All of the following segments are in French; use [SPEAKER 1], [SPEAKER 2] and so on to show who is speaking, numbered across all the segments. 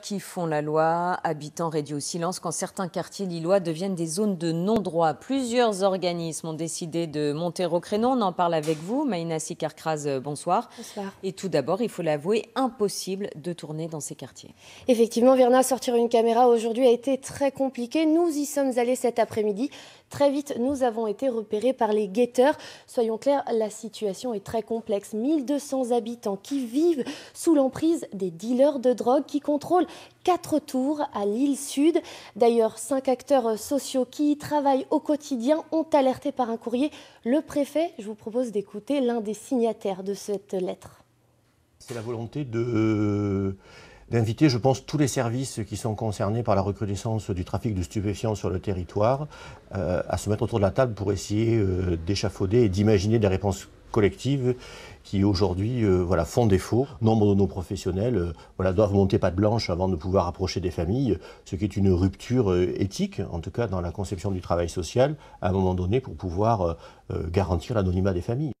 [SPEAKER 1] qui font la loi, habitants réduits au silence quand certains quartiers lillois deviennent des zones de non-droit. Plusieurs organismes ont décidé de monter au créneau. On en parle avec vous, Maïna Sikarkraz, euh, bonsoir. Bonsoir. Et tout d'abord, il faut l'avouer, impossible de tourner dans ces quartiers.
[SPEAKER 2] Effectivement, Verna, sortir une caméra aujourd'hui a été très compliqué. Nous y sommes allés cet après-midi. Très vite, nous avons été repérés par les guetteurs. Soyons clairs, la situation est très complexe. 1200 habitants qui vivent sous l'emprise des dealers de drogue qui contrôle quatre tours à l'île Sud. D'ailleurs, cinq acteurs sociaux qui y travaillent au quotidien ont alerté par un courrier le préfet. Je vous propose d'écouter l'un des signataires de cette lettre.
[SPEAKER 3] C'est la volonté d'inviter, je pense, tous les services qui sont concernés par la reconnaissance du trafic de stupéfiants sur le territoire euh, à se mettre autour de la table pour essayer euh, d'échafauder et d'imaginer des réponses collectives qui aujourd'hui euh, voilà, font défaut. Nombre de nos professionnels euh, voilà, doivent monter pas de blanche avant de pouvoir approcher des familles, ce qui est une rupture euh, éthique, en tout cas dans la conception du travail social, à un moment donné, pour pouvoir garantir l'anonymat des familles.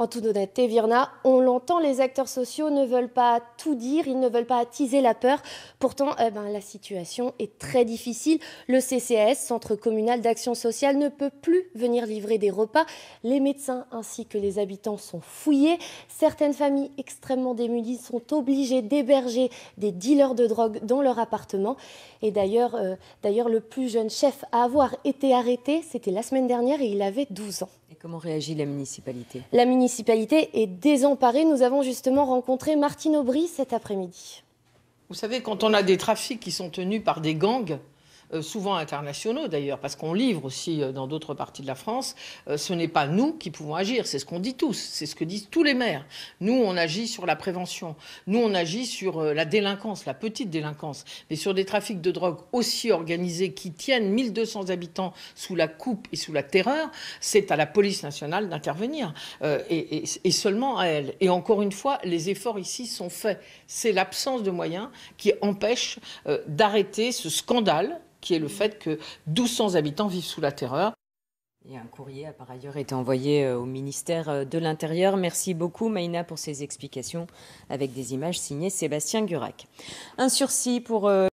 [SPEAKER 2] En toute honnêteté, Virna, on l'entend, les acteurs sociaux ne veulent pas tout dire, ils ne veulent pas attiser la peur. Pourtant, eh ben, la situation est très difficile. Le CCS, Centre communal d'action sociale, ne peut plus venir livrer des repas. Les médecins ainsi que les habitants sont fouillés. Certaines familles extrêmement démunies sont obligées d'héberger des dealers de drogue dans leur appartement. Et d'ailleurs, euh, d'ailleurs le plus jeune chef à avoir été arrêté, c'était la semaine dernière et il avait 12 ans.
[SPEAKER 1] Comment réagit la municipalité
[SPEAKER 2] La municipalité est désemparée. Nous avons justement rencontré Martine Aubry cet après-midi.
[SPEAKER 4] Vous savez, quand on a des trafics qui sont tenus par des gangs, euh, souvent internationaux d'ailleurs, parce qu'on livre aussi euh, dans d'autres parties de la France, euh, ce n'est pas nous qui pouvons agir, c'est ce qu'on dit tous, c'est ce que disent tous les maires. Nous, on agit sur la prévention, nous, on agit sur la délinquance, la petite délinquance, mais sur des trafics de drogue aussi organisés qui tiennent 1200 habitants sous la coupe et sous la terreur, c'est à la police nationale d'intervenir, et, seulement à elle. Et encore une fois, les efforts ici sont faits. C'est l'absence de moyens qui empêche d'arrêter ce scandale qui est le fait que 1200 habitants
[SPEAKER 1] vivent sous la terreur. Et un courrier a par ailleurs été envoyé euh, au ministère euh, de l'Intérieur. Merci beaucoup, Maïna, pour ces explications avec des images signées Sébastien Gurac. Un sursis pour. Euh,